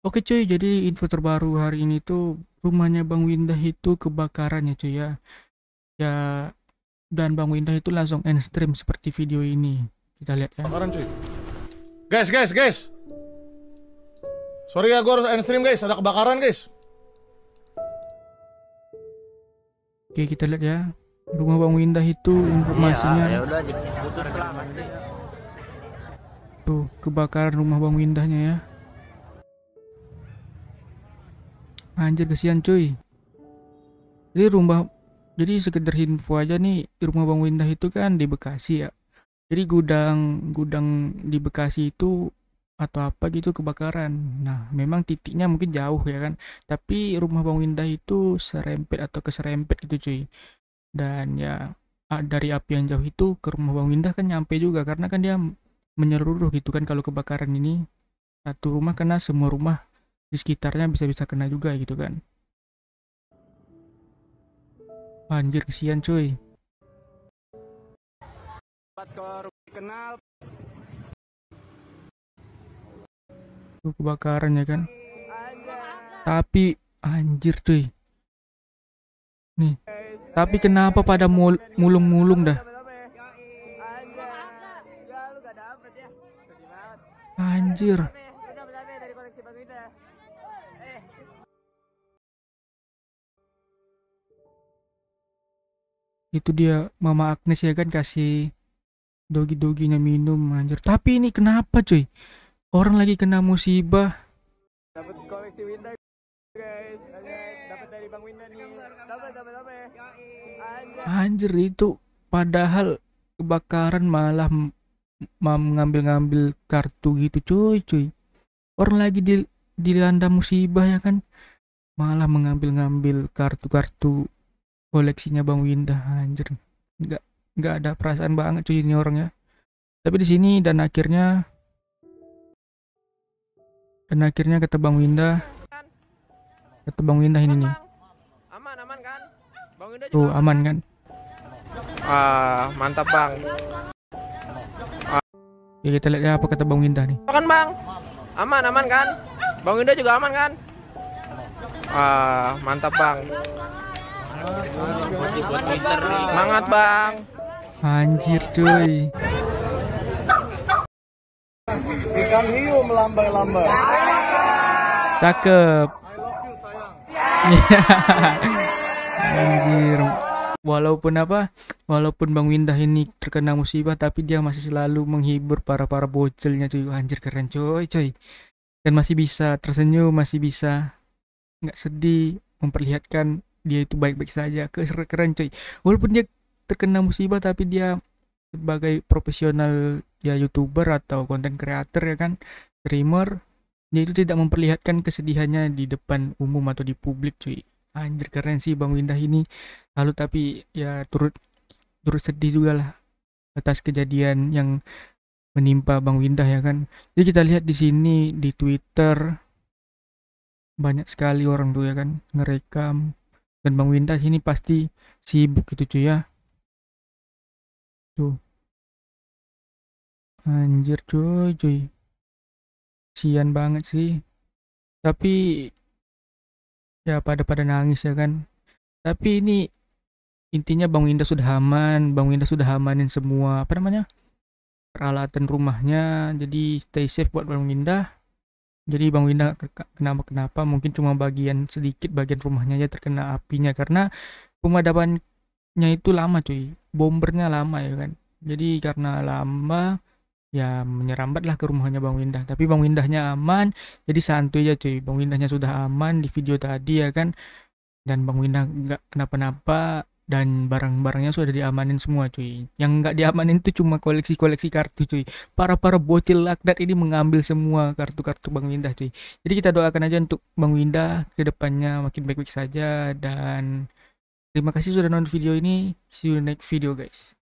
Oke cuy, jadi info terbaru hari ini tuh rumahnya Bang Windah itu kebakaran ya cuy ya. Ya dan Bang Windah itu langsung end stream seperti video ini. Kita lihat ya. Kebakaran cuy. Guys, guys, guys. Sorry ya gue harus end stream guys, ada kebakaran guys. Oke, kita lihat ya. Rumah Bang Windah itu iya, informasinya. Ya, udah putus lah pasti. Tuh, kebakaran rumah Bang Windahnya ya. anjir kesian cuy jadi rumah jadi sekedar info aja nih rumah Bang Windah itu kan di Bekasi ya jadi gudang gudang di Bekasi itu atau apa gitu kebakaran nah memang titiknya mungkin jauh ya kan tapi rumah Bang Windah itu serempet atau keserempet gitu cuy dan ya dari api yang jauh itu ke rumah Bang Windah kan nyampe juga karena kan dia menyeluruh gitu kan kalau kebakaran ini satu rumah kena semua rumah di sekitarnya bisa-bisa kena juga gitu kan anjir kesian cuy kenal tuh kebakaran ya kan tapi anjir cuy nih tapi kenapa pada mulung-mulung dah ya, ya. anjir itu dia Mama Agnes ya kan kasih dogi-doginya minum anjir tapi ini kenapa cuy orang lagi kena musibah dapat koleksi Winda guys dapat dari Bang Winda nih dapat dapat ya anjir itu padahal kebakaran malah mengambil ngambil-ngambil kartu gitu cuy cuy orang lagi di dilanda musibah ya kan malah mengambil-ngambil kartu-kartu koleksinya Bang Winda anjir nggak nggak ada perasaan banget cuy ini orangnya tapi di sini dan akhirnya dan akhirnya kata Bang Winda kata Bang Winda ini nih aman aman kan Bang Winda juga tuh aman kan? kan ah mantap Bang ya kita lihat ya apa kata Bang Winda nih kan Bang aman aman kan Bang Winda juga aman kan ah mantap Bang Mangat bang. Anjir cuy. Ikan hiu melambai-lambai. Cakep. Anjir. Walaupun apa, walaupun Bang Windah ini terkena musibah, tapi dia masih selalu menghibur para para bocilnya cuy. Anjir keren cuy cuy. Dan masih bisa tersenyum, masih bisa nggak sedih, memperlihatkan dia itu baik-baik saja keren cuy walaupun dia terkena musibah tapi dia sebagai profesional ya youtuber atau konten creator ya kan streamer dia itu tidak memperlihatkan kesedihannya di depan umum atau di publik cuy anjir keren sih Bang Windah ini lalu tapi ya turut turut sedih juga lah atas kejadian yang menimpa Bang Windah ya kan jadi kita lihat di sini di Twitter banyak sekali orang tuh ya kan ngerekam dan Bang Winda sini pasti sibuk gitu cuy ya tuh anjir cuy cuy sian banget sih tapi ya pada pada nangis ya kan tapi ini intinya Bang Winda sudah aman Bang Winda sudah amanin semua apa namanya peralatan rumahnya jadi stay safe buat Bang Winda jadi Bang Winda kenapa kenapa mungkin cuma bagian sedikit bagian rumahnya aja terkena apinya karena pemadamannya itu lama cuy bombernya lama ya kan jadi karena lama ya menyerambatlah ke rumahnya Bang Winda tapi Bang Windahnya aman jadi santuy aja cuy Bang Windahnya sudah aman di video tadi ya kan dan Bang Winda nggak kenapa-napa dan barang-barangnya sudah diamanin semua cuy yang nggak diamanin itu cuma koleksi-koleksi kartu cuy para para bocil laknat ini mengambil semua kartu-kartu Bang Winda cuy jadi kita doakan aja untuk Bang Winda kedepannya makin baik-baik saja dan terima kasih sudah nonton video ini see you next video guys